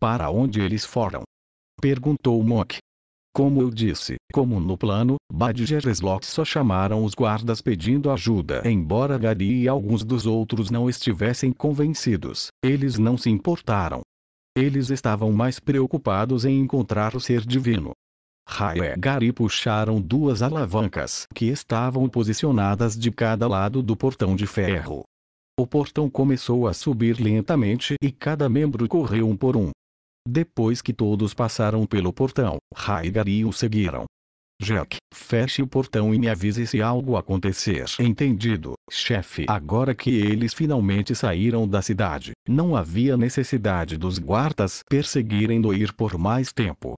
Para onde eles foram? Perguntou Mok. Como eu disse, como no plano, e Gereslock só chamaram os guardas pedindo ajuda. Embora Gary e alguns dos outros não estivessem convencidos, eles não se importaram. Eles estavam mais preocupados em encontrar o ser divino. Raé e Gary puxaram duas alavancas que estavam posicionadas de cada lado do portão de ferro. O portão começou a subir lentamente e cada membro correu um por um. Depois que todos passaram pelo portão, e o seguiram. Jack, feche o portão e me avise se algo acontecer. Entendido, chefe. Agora que eles finalmente saíram da cidade, não havia necessidade dos guardas perseguirem Noir por mais tempo.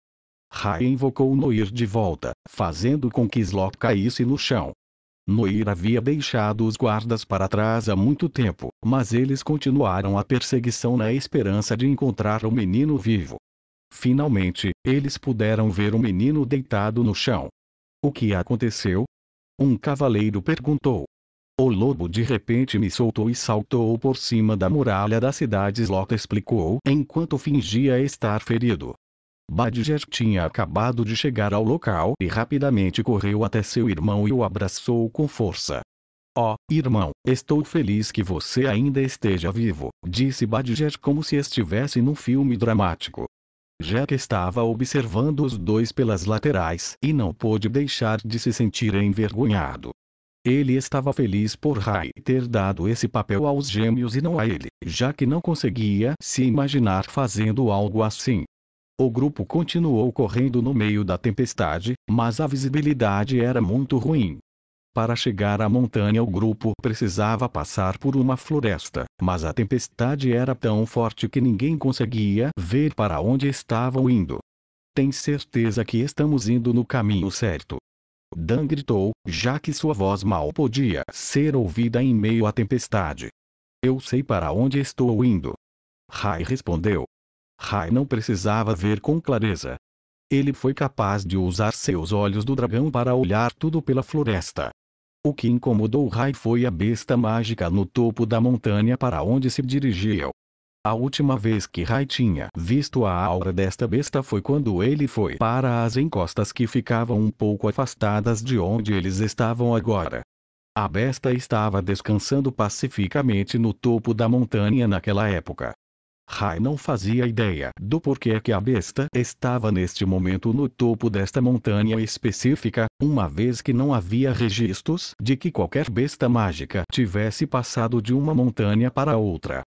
Rai invocou Noir de volta, fazendo com que Slot caísse no chão. Noir havia deixado os guardas para trás há muito tempo, mas eles continuaram a perseguição na esperança de encontrar o menino vivo. Finalmente, eles puderam ver o menino deitado no chão. O que aconteceu? Um cavaleiro perguntou. O lobo de repente me soltou e saltou por cima da muralha da cidade Slot explicou enquanto fingia estar ferido. Badger tinha acabado de chegar ao local e rapidamente correu até seu irmão e o abraçou com força. Oh, irmão, estou feliz que você ainda esteja vivo, disse Badger como se estivesse num filme dramático. Jack estava observando os dois pelas laterais e não pôde deixar de se sentir envergonhado. Ele estava feliz por Ray ter dado esse papel aos gêmeos e não a ele, já que não conseguia se imaginar fazendo algo assim. O grupo continuou correndo no meio da tempestade, mas a visibilidade era muito ruim. Para chegar à montanha, o grupo precisava passar por uma floresta, mas a tempestade era tão forte que ninguém conseguia ver para onde estavam indo. Tem certeza que estamos indo no caminho certo? Dan gritou, já que sua voz mal podia ser ouvida em meio à tempestade. Eu sei para onde estou indo. Rai respondeu, Rai não precisava ver com clareza. Ele foi capaz de usar seus olhos do dragão para olhar tudo pela floresta. O que incomodou Rai foi a besta mágica no topo da montanha para onde se dirigiam. A última vez que Rai tinha visto a aura desta besta foi quando ele foi para as encostas que ficavam um pouco afastadas de onde eles estavam agora. A besta estava descansando pacificamente no topo da montanha naquela época. Rai não fazia ideia do porquê que a besta estava neste momento no topo desta montanha específica, uma vez que não havia registros de que qualquer besta mágica tivesse passado de uma montanha para outra.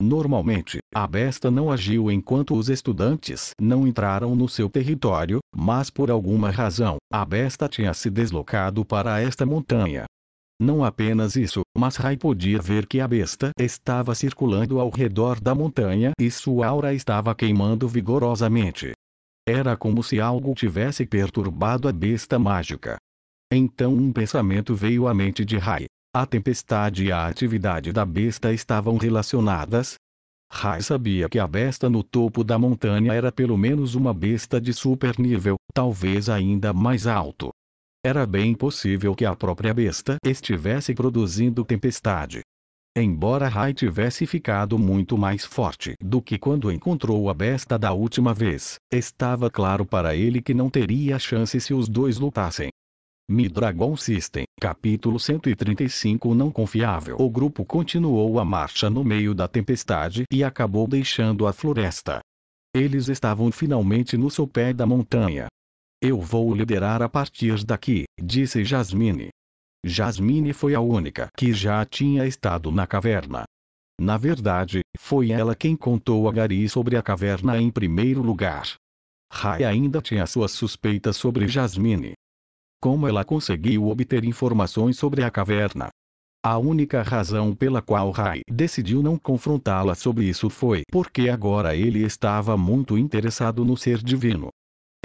Normalmente, a besta não agiu enquanto os estudantes não entraram no seu território, mas por alguma razão, a besta tinha se deslocado para esta montanha. Não apenas isso, mas Rai podia ver que a besta estava circulando ao redor da montanha e sua aura estava queimando vigorosamente. Era como se algo tivesse perturbado a besta mágica. Então um pensamento veio à mente de Rai. A tempestade e a atividade da besta estavam relacionadas? Rai sabia que a besta no topo da montanha era pelo menos uma besta de super nível, talvez ainda mais alto. Era bem possível que a própria besta estivesse produzindo tempestade. Embora Rai tivesse ficado muito mais forte do que quando encontrou a besta da última vez, estava claro para ele que não teria chance se os dois lutassem. Mi Dragon System, capítulo 135 Não confiável O grupo continuou a marcha no meio da tempestade e acabou deixando a floresta. Eles estavam finalmente no sopé da montanha, eu vou liderar a partir daqui, disse Jasmine. Jasmine foi a única que já tinha estado na caverna. Na verdade, foi ela quem contou a Gary sobre a caverna em primeiro lugar. Rai ainda tinha suas suspeitas sobre Jasmine. Como ela conseguiu obter informações sobre a caverna? A única razão pela qual Rai decidiu não confrontá-la sobre isso foi porque agora ele estava muito interessado no ser divino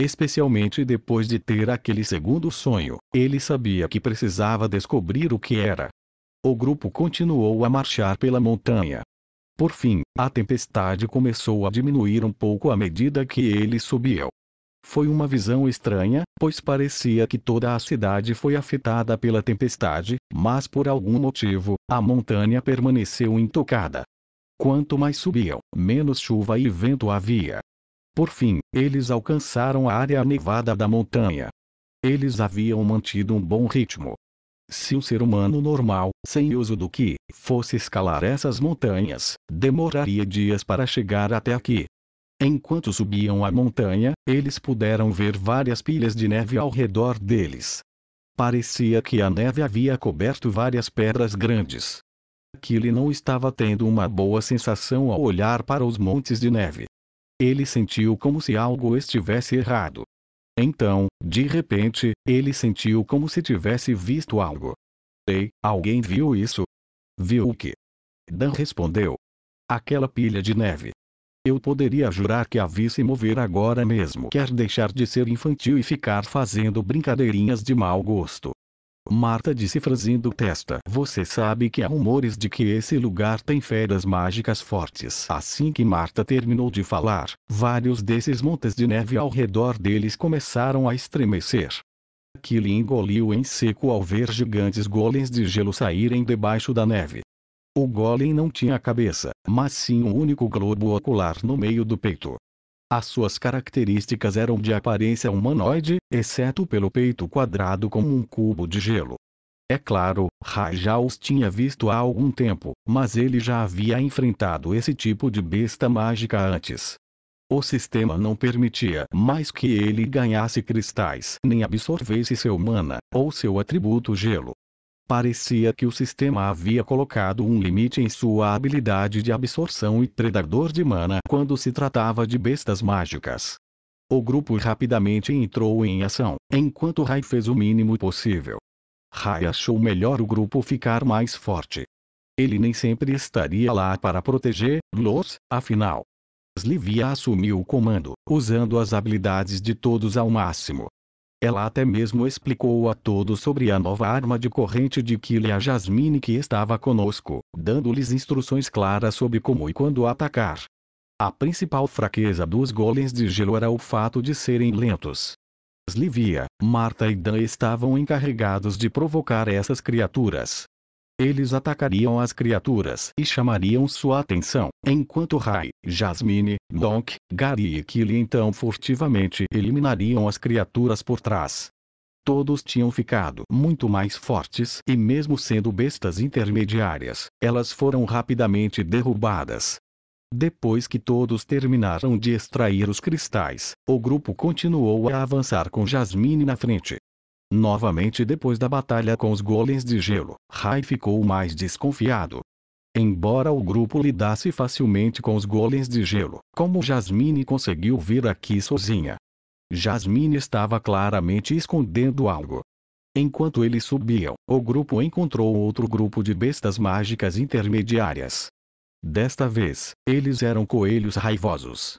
especialmente depois de ter aquele segundo sonho, ele sabia que precisava descobrir o que era. O grupo continuou a marchar pela montanha. Por fim, a tempestade começou a diminuir um pouco à medida que eles subiam. Foi uma visão estranha, pois parecia que toda a cidade foi afetada pela tempestade, mas por algum motivo, a montanha permaneceu intocada. Quanto mais subiam, menos chuva e vento havia. Por fim, eles alcançaram a área nevada da montanha. Eles haviam mantido um bom ritmo. Se um ser humano normal, sem uso do que, fosse escalar essas montanhas, demoraria dias para chegar até aqui. Enquanto subiam a montanha, eles puderam ver várias pilhas de neve ao redor deles. Parecia que a neve havia coberto várias pedras grandes. Killy não estava tendo uma boa sensação ao olhar para os montes de neve. Ele sentiu como se algo estivesse errado. Então, de repente, ele sentiu como se tivesse visto algo. Ei, alguém viu isso? Viu o que? Dan respondeu. Aquela pilha de neve. Eu poderia jurar que a vi se mover agora mesmo. Quer deixar de ser infantil e ficar fazendo brincadeirinhas de mau gosto. Marta disse franzindo testa. Você sabe que há rumores de que esse lugar tem feras mágicas fortes. Assim que Marta terminou de falar, vários desses montes de neve ao redor deles começaram a estremecer. Aquilo engoliu em seco ao ver gigantes golems de gelo saírem debaixo da neve. O golem não tinha cabeça, mas sim um único globo ocular no meio do peito. As suas características eram de aparência humanoide, exceto pelo peito quadrado como um cubo de gelo. É claro, Rai já os tinha visto há algum tempo, mas ele já havia enfrentado esse tipo de besta mágica antes. O sistema não permitia mais que ele ganhasse cristais nem absorvesse seu mana, ou seu atributo gelo. Parecia que o sistema havia colocado um limite em sua habilidade de absorção e predador de mana quando se tratava de bestas mágicas. O grupo rapidamente entrou em ação, enquanto Rai fez o mínimo possível. Rai achou melhor o grupo ficar mais forte. Ele nem sempre estaria lá para proteger Los, afinal. Slivia assumiu o comando, usando as habilidades de todos ao máximo, ela até mesmo explicou a todos sobre a nova arma de corrente de e a Jasmine que estava conosco, dando-lhes instruções claras sobre como e quando atacar. A principal fraqueza dos golems de gelo era o fato de serem lentos. Slivia, Marta e Dan estavam encarregados de provocar essas criaturas. Eles atacariam as criaturas e chamariam sua atenção, enquanto Rai, Jasmine, Donk, Gary e Killy então furtivamente eliminariam as criaturas por trás. Todos tinham ficado muito mais fortes e mesmo sendo bestas intermediárias, elas foram rapidamente derrubadas. Depois que todos terminaram de extrair os cristais, o grupo continuou a avançar com Jasmine na frente. Novamente depois da batalha com os golems de gelo, Rai ficou mais desconfiado. Embora o grupo lidasse facilmente com os golems de gelo, como Jasmine conseguiu vir aqui sozinha? Jasmine estava claramente escondendo algo. Enquanto eles subiam, o grupo encontrou outro grupo de bestas mágicas intermediárias. Desta vez, eles eram coelhos raivosos.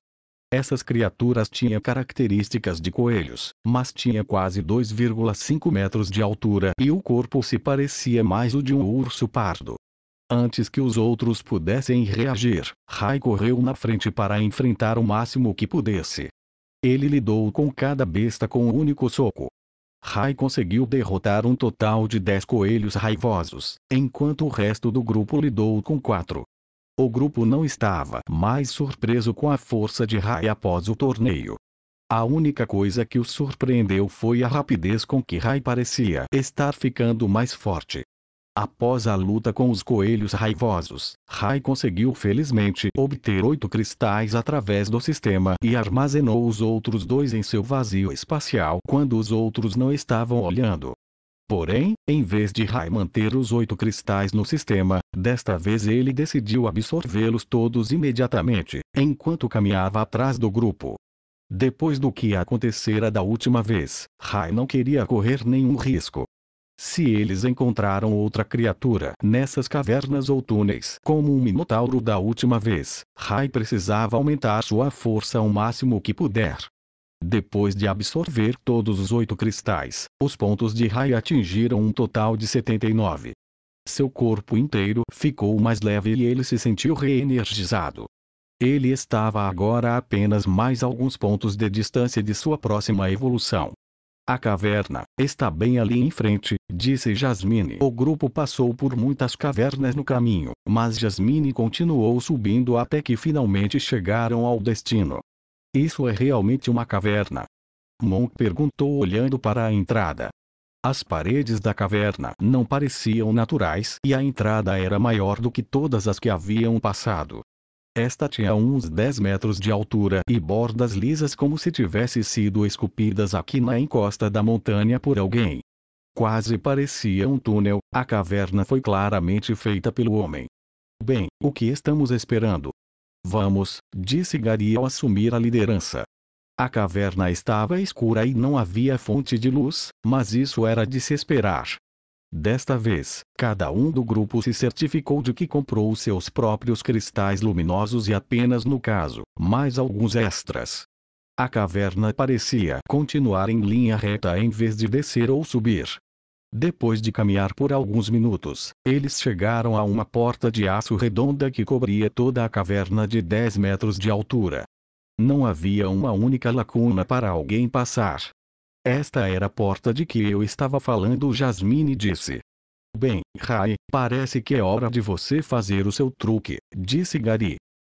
Essas criaturas tinham características de coelhos, mas tinha quase 2,5 metros de altura e o corpo se parecia mais o de um urso pardo. Antes que os outros pudessem reagir, Rai correu na frente para enfrentar o máximo que pudesse. Ele lidou com cada besta com um único soco. Rai conseguiu derrotar um total de 10 coelhos raivosos, enquanto o resto do grupo lidou com quatro. O grupo não estava mais surpreso com a força de Rai após o torneio. A única coisa que o surpreendeu foi a rapidez com que Rai parecia estar ficando mais forte. Após a luta com os coelhos raivosos, Rai conseguiu felizmente obter oito cristais através do sistema e armazenou os outros dois em seu vazio espacial quando os outros não estavam olhando. Porém, em vez de Rai manter os oito cristais no sistema, desta vez ele decidiu absorvê-los todos imediatamente, enquanto caminhava atrás do grupo. Depois do que acontecera da última vez, Rai não queria correr nenhum risco. Se eles encontraram outra criatura nessas cavernas ou túneis, como um minotauro da última vez, Rai precisava aumentar sua força ao máximo que puder. Depois de absorver todos os oito cristais, os pontos de raio atingiram um total de 79. Seu corpo inteiro ficou mais leve e ele se sentiu reenergizado. Ele estava agora a apenas mais alguns pontos de distância de sua próxima evolução. A caverna está bem ali em frente, disse Jasmine. O grupo passou por muitas cavernas no caminho, mas Jasmine continuou subindo até que finalmente chegaram ao destino. Isso é realmente uma caverna? Monk perguntou olhando para a entrada. As paredes da caverna não pareciam naturais e a entrada era maior do que todas as que haviam passado. Esta tinha uns 10 metros de altura e bordas lisas como se tivesse sido esculpidas aqui na encosta da montanha por alguém. Quase parecia um túnel, a caverna foi claramente feita pelo homem. Bem, o que estamos esperando? Vamos, disse Gary ao assumir a liderança. A caverna estava escura e não havia fonte de luz, mas isso era de se esperar. Desta vez, cada um do grupo se certificou de que comprou seus próprios cristais luminosos e apenas no caso, mais alguns extras. A caverna parecia continuar em linha reta em vez de descer ou subir, depois de caminhar por alguns minutos, eles chegaram a uma porta de aço redonda que cobria toda a caverna de 10 metros de altura. Não havia uma única lacuna para alguém passar. Esta era a porta de que eu estava falando, Jasmine disse. Bem, Rai, parece que é hora de você fazer o seu truque, disse Gary.